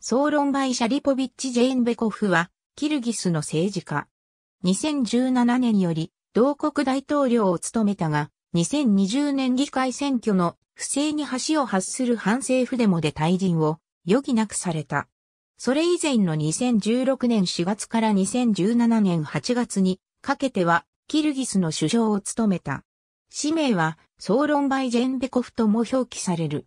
総論バイ・シャリポビッチ・ジェーンベコフは、キルギスの政治家。2017年より、同国大統領を務めたが、2020年議会選挙の不正に橋を発する反政府デモで退陣を余儀なくされた。それ以前の2016年4月から2017年8月にかけてはキルギスの首相を務めた。氏名は総論バイジェーンベコフとも表記される。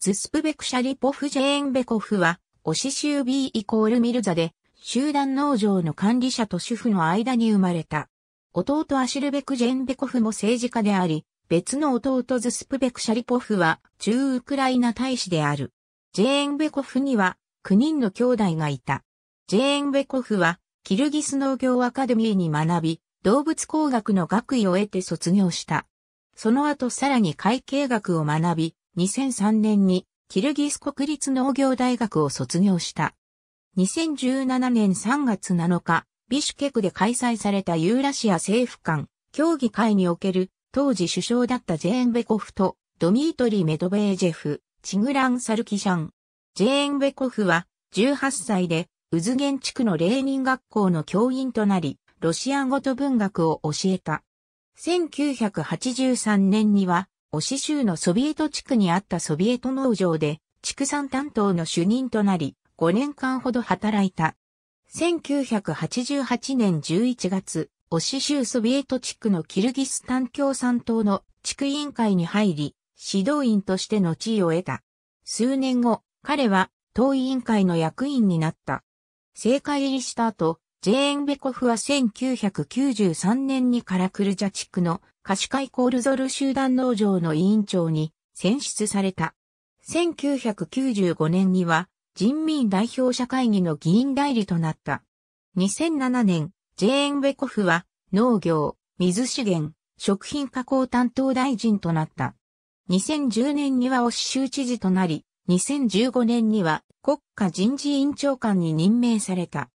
ズスプベクシャリポフジェーンベコフはオシシュービーイコールミルザで、集団農場の管理者と主婦の間に生まれた。弟アシルベク・ジェンベコフも政治家であり、別の弟ズスプベク・シャリポフは中ウクライナ大使である。ジェーンベコフには9人の兄弟がいた。ジェーンベコフはキルギス農業アカデミーに学び、動物工学の学位を得て卒業した。その後さらに会計学を学び、2003年にキルギス国立農業大学を卒業した。2017年3月7日、ビシュケクで開催されたユーラシア政府間協議会における当時首相だったジェーンベコフとドミートリ・ー・メドベージェフ、チグラン・サルキシャン。ジェーンベコフは18歳でウズゲン地区のレーニン学校の教員となり、ロシア語と文学を教えた。1983年にはオシ州のソビエト地区にあったソビエト農場で、畜産担当の主任となり、5年間ほど働いた。1988年11月、オシ州ソビエト地区のキルギスタン共産党の地区委員会に入り、指導員としての地位を得た。数年後、彼は党委員会の役員になった。政界入りした後、ジェーン・ベコフは1993年にカラクルジャ地区のシカ会コールゾル集団農場の委員長に選出された。1995年には人民代表者会議の議員代理となった。2007年、ジェーン・ベコフは農業、水資源、食品加工担当大臣となった。2010年にはオシ州知事となり、2015年には国家人事委員長官に任命された。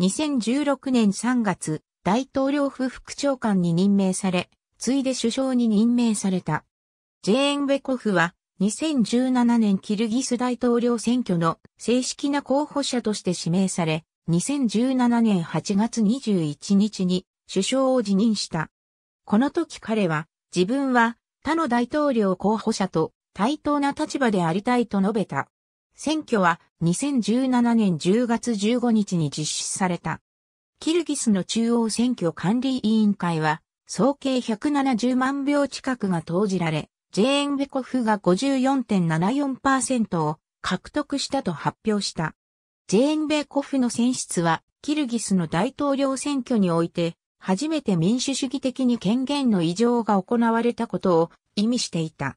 2016年3月、大統領府副長官に任命され、ついで首相に任命された。ジェーン・ベコフは2017年キルギス大統領選挙の正式な候補者として指名され、2017年8月21日に首相を辞任した。この時彼は自分は他の大統領候補者と対等な立場でありたいと述べた。選挙は2017年10月15日に実施された。キルギスの中央選挙管理委員会は、総計170万票近くが投じられ、ジェーンベコフが54.74%を獲得したと発表した。ジェーンベコフの選出は、キルギスの大統領選挙において、初めて民主主義的に権限の異常が行われたことを意味していた。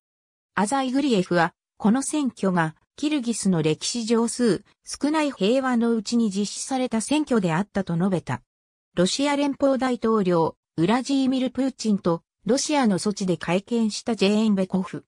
アザイグリエフは、この選挙がキルギスの歴史上数少ない平和のうちに実施された選挙であったと述べた。ロシア連邦大統領、ウラジーミル・プーチンとロシアの措置で会見したジェーンベコフ。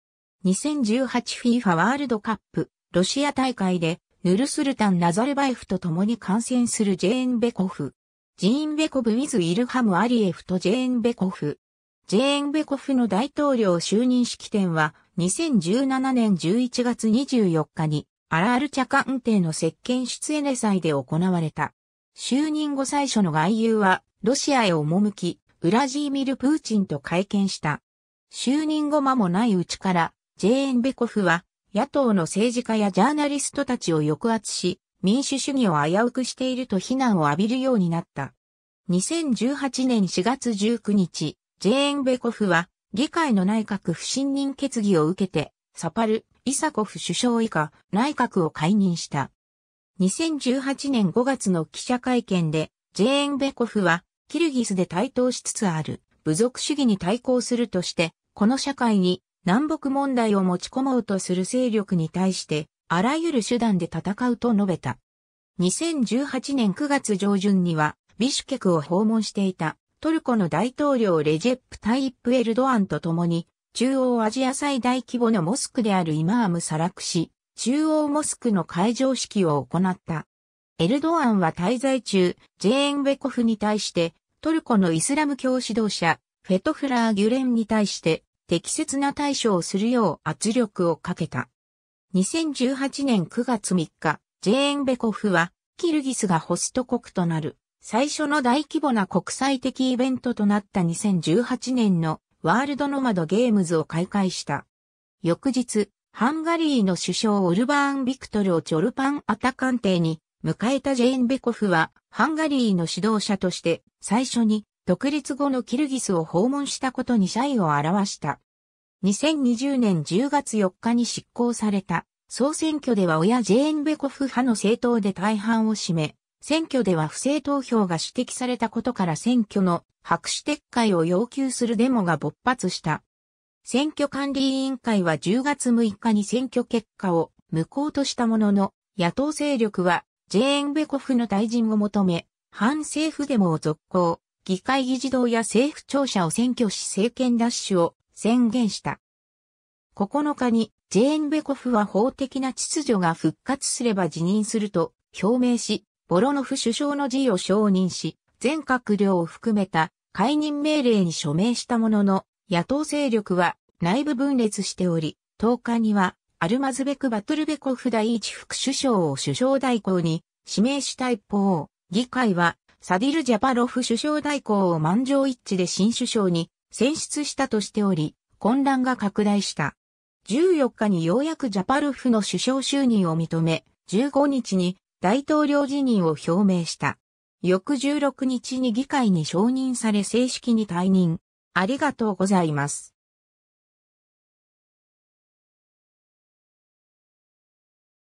2018FIFA ワールドカップロシア大会でヌルスルタン・ナザルバエフと共に観戦するジェーンベコフ。ジーンベコブ・ウィズ・イルハム・アリエフとジェーンベコフ。ジェーンベコフの大統領就任式典は2017年11月24日に、アラールチ茶官邸の石鹸出エネ祭で行われた。就任後最初の外遊は、ロシアへ赴き、ウラジーミル・プーチンと会見した。就任後間もないうちから、ジェーンベコフは、野党の政治家やジャーナリストたちを抑圧し、民主主義を危うくしていると非難を浴びるようになった。2018年4月19日、ジェーンベコフは、議会の内閣不信任決議を受けて、サパル、イサコフ首相以下、内閣を解任した。2018年5月の記者会見で、ジェーンベコフは、キルギスで台頭しつつある、部族主義に対抗するとして、この社会に南北問題を持ち込もうとする勢力に対して、あらゆる手段で戦うと述べた。2018年9月上旬には、ビシュケクを訪問していたトルコの大統領レジェップ・タイップ・エルドアンと共に、中央アジア最大規模のモスクであるイマーム・サラクシ、中央モスクの会場式を行った。エルドアンは滞在中、ジェーンベコフに対して、トルコのイスラム教指導者、フェトフラー・ギュレンに対して、適切な対処をするよう圧力をかけた。2018年9月3日、ジェーンベコフは、キルギスがホスト国となる最初の大規模な国際的イベントとなった2018年のワールドノマドゲームズを開会した。翌日、ハンガリーの首相オルバーン・ビクトルをチョルパン・アタ官邸に迎えたジェーン・ベコフは、ハンガリーの指導者として最初に独立後のキルギスを訪問したことに謝意を表した。2020年10月4日に執行された総選挙では親ジェーン・ベコフ派の政党で大半を占め、選挙では不正投票が指摘されたことから選挙の白紙撤回を要求するデモが勃発した。選挙管理委員会は10月6日に選挙結果を無効としたものの、野党勢力はジェーンベコフの退陣を求め、反政府デモを続行、議会議事堂や政府庁舎を選挙し政権奪取を宣言した。9日にジェーンベコフは法的な秩序が復活すれば辞任すると表明し、ボロノフ首相の辞意を承認し、全閣僚を含めた解任命令に署名したものの、野党勢力は内部分裂しており、10日にはアルマズベク・バトルベコフ第一副首相を首相代行に指名した一方、議会はサディル・ジャパロフ首相代行を満場一致で新首相に選出したとしており、混乱が拡大した。14日にようやくジャパロフの首相就任を認め、15日に大統領辞任を表明した。翌16日に議会に承認され正式に退任。ありがとうございます。